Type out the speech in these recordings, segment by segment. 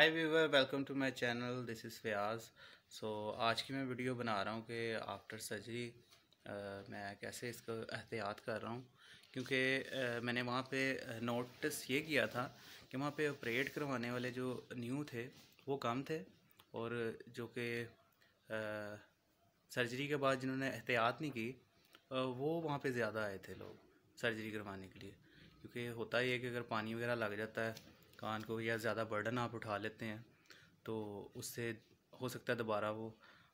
hi viewer welcome to my channel this is Fayaz so आज की मैं वीडियो बना रहा हूँ कि आफ्टर सर्जरी मैं कैसे इसको एहतियात कर रहा हूँ क्योंकि मैंने वहाँ पे नोटिस ये किया था कि वहाँ पे ऑपरेट करवाने वाले जो न्यू थे वो कम थे और जो कि सर्जरी के बाद जिन्होंने एहतियात नहीं की वो वहाँ पर ज़्यादा आए थे लोग सर्जरी करवाने के लिए क्योंकि होता ही है कि अगर पानी वगैरह लग जाता है कान को या ज़्यादा बर्डन आप उठा लेते हैं तो उससे हो सकता है दोबारा वो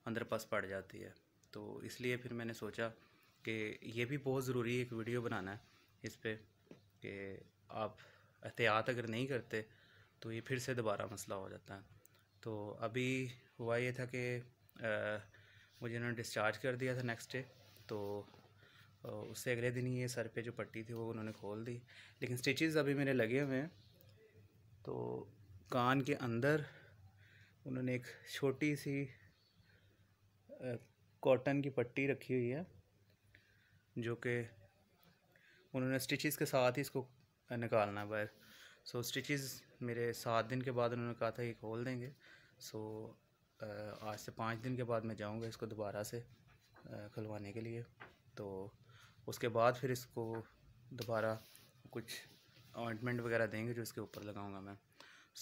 अंदर पस पड़ जाती है तो इसलिए फिर मैंने सोचा कि ये भी बहुत ज़रूरी एक वीडियो बनाना है इस पर कि आप एहतियात अगर नहीं करते तो ये फिर से दोबारा मसला हो जाता है तो अभी हुआ ये था कि मुझे उन्होंने डिस्चार्ज कर दिया था नेक्स्ट डे तो उससे अगले दिन ही ये सर पे जो पट्टी थी वो उन्होंने खोल दी लेकिन स्टिचेस अभी मेरे लगे हुए हैं तो कान के अंदर उन्होंने एक छोटी सी कॉटन की पट्टी रखी हुई है जो कि उन्होंने स्टिचेस के साथ ही इसको निकालना है सो स्टिचेस मेरे सात दिन के बाद उन्होंने कहा था कि खोल देंगे सो आज से पाँच दिन के बाद मैं जाऊंगा इसको दोबारा से खुलवाने के लिए तो उसके बाद फिर इसको दोबारा कुछ ऑइंटमेंट वगैरह देंगे जो इसके ऊपर लगाऊंगा मैं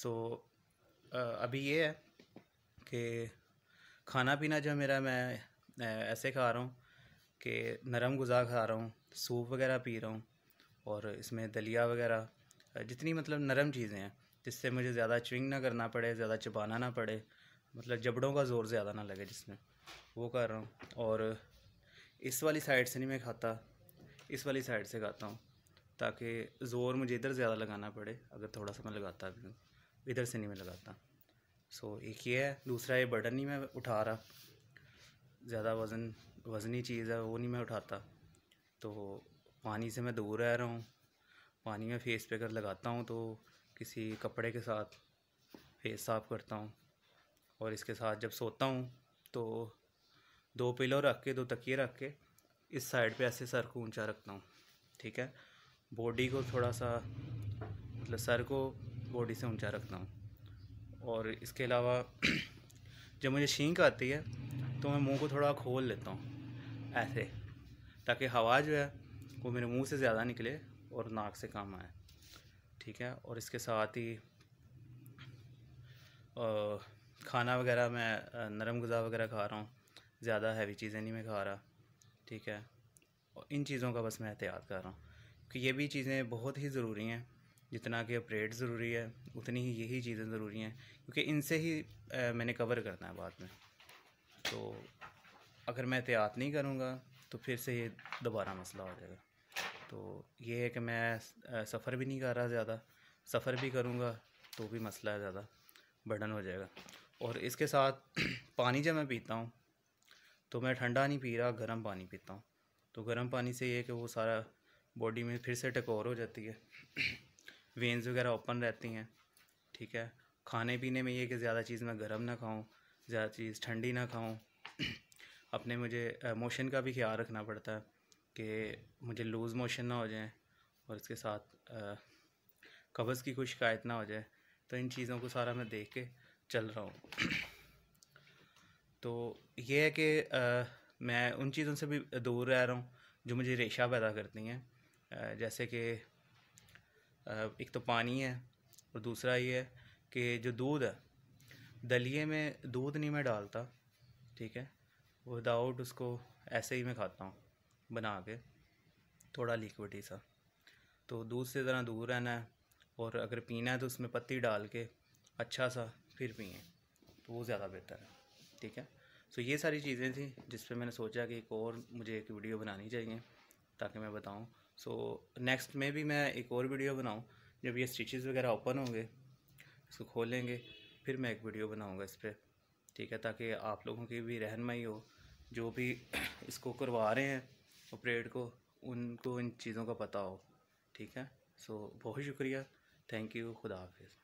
सो so, अभी ये है कि खाना पीना जो मेरा मैं ऐसे खा रहा हूँ कि नरम गुज़ा खा रहा हूँ सूप वगैरह पी रहा हूँ और इसमें दलिया वगैरह जितनी मतलब नरम चीज़ें हैं जिससे मुझे ज़्यादा च्विंग ना करना पड़े ज़्यादा चबाना ना पड़े मतलब जबड़ों का ज़ोर ज़्यादा ना लगे जिसमें वो कर रहा हूँ और इस वाली साइड से नहीं मैं खाता इस वाली साइड से खाता हूँ ताकि ज़ोर मुझे इधर ज़्यादा लगाना पड़े अगर थोड़ा सा मैं लगाता भी हूँ इधर से नहीं मैं लगाता सो एक ये है दूसरा ये बटन नहीं मैं उठा रहा ज़्यादा वज़न वज़नी चीज़ है वो नहीं मैं उठाता तो पानी से मैं दूर रह रहा हूँ पानी में फेस पे अगर लगाता हूँ तो किसी कपड़े के साथ फेस साफ़ करता हूँ और इसके साथ जब सोता हूँ तो दो पिलो रख के दो तकिए रख के इस साइड पे ऐसे सर को ऊंचा रखता हूँ ठीक है बॉडी को थोड़ा सा मतलब सर को बॉडी से ऊंचा रखता हूँ और इसके अलावा जब मुझे छींक आती है तो मैं मुंह को थोड़ा खोल लेता हूँ ऐसे ताकि हवा जो है वो मेरे मुंह से ज़्यादा निकले और नाक से काम आए ठीक है और इसके साथ ही खाना वगैरह मैं नरम गज़ा वगैरह खा रहा हूँ ज़्यादा हैवी चीज़ें नहीं मैं खा रहा ठीक है और इन चीज़ों का बस मैं एहतियात कर रहा हूँ कि ये भी चीज़ें बहुत ही ज़रूरी हैं जितना कि अपरेट ज़रूरी है उतनी ही यही चीज़ें ज़रूरी हैं क्योंकि इनसे ही आ, मैंने कवर करना है बाद में तो अगर मैं एहतियात नहीं करूँगा तो फिर से ये दोबारा मसला हो जाएगा तो ये है कि मैं सफ़र भी नहीं कर रहा ज़्यादा सफ़र भी करूँगा तो भी मसला ज़्यादा बर्डन हो जाएगा और इसके साथ पानी जब मैं पीता हूँ तो मैं ठंडा नहीं पी रहा गर्म पानी पीता हूँ तो गर्म पानी से ये कि वो सारा बॉडी में फिर से टकोर हो जाती है वेंस वगैरह ओपन रहती हैं ठीक है खाने पीने में ये कि ज़्यादा चीज़ मैं गर्म ना खाऊं ज़्यादा चीज़ ठंडी ना खाऊं अपने मुझे मोशन का भी ख्याल रखना पड़ता है कि मुझे लूज़ मोशन ना हो जाए और इसके साथ कब्ज़ की कोई शिकायत ना हो जाए तो इन चीज़ों को सारा मैं देख के चल रहा हूँ तो ये है कि मैं उन चीज़ों से भी दूर रह रहा हूँ जो मुझे रेशा पैदा करती हैं जैसे कि एक तो पानी है और दूसरा ये है कि जो दूध है दलिए में दूध नहीं मैं डालता ठीक है विदाउट उसको ऐसे ही मैं खाता हूँ बना के थोड़ा लिक्विड ही सा तो दूध से ज़रा दूर रहना है और अगर पीना है तो उसमें पत्ती डाल के अच्छा सा फिर पिए तो वो ज़्यादा बेहतर है ठीक है सो ये सारी चीज़ें थी जिस पर मैंने सोचा कि एक और मुझे एक वीडियो बनानी चाहिए ताकि मैं बताऊँ सो नेक्स्ट में भी मैं एक और वीडियो बनाऊँ जब ये स्टिचेस वगैरह ओपन होंगे इसको खोलेंगे फिर मैं एक वीडियो बनाऊँगा इस पर ठीक है ताकि आप लोगों की भी रहनमई हो जो भी इसको करवा रहे हैं ऑपरेट को उनको इन चीज़ों का पता हो ठीक है सो बहुत शुक्रिया थैंक यू खुदा हाफिज़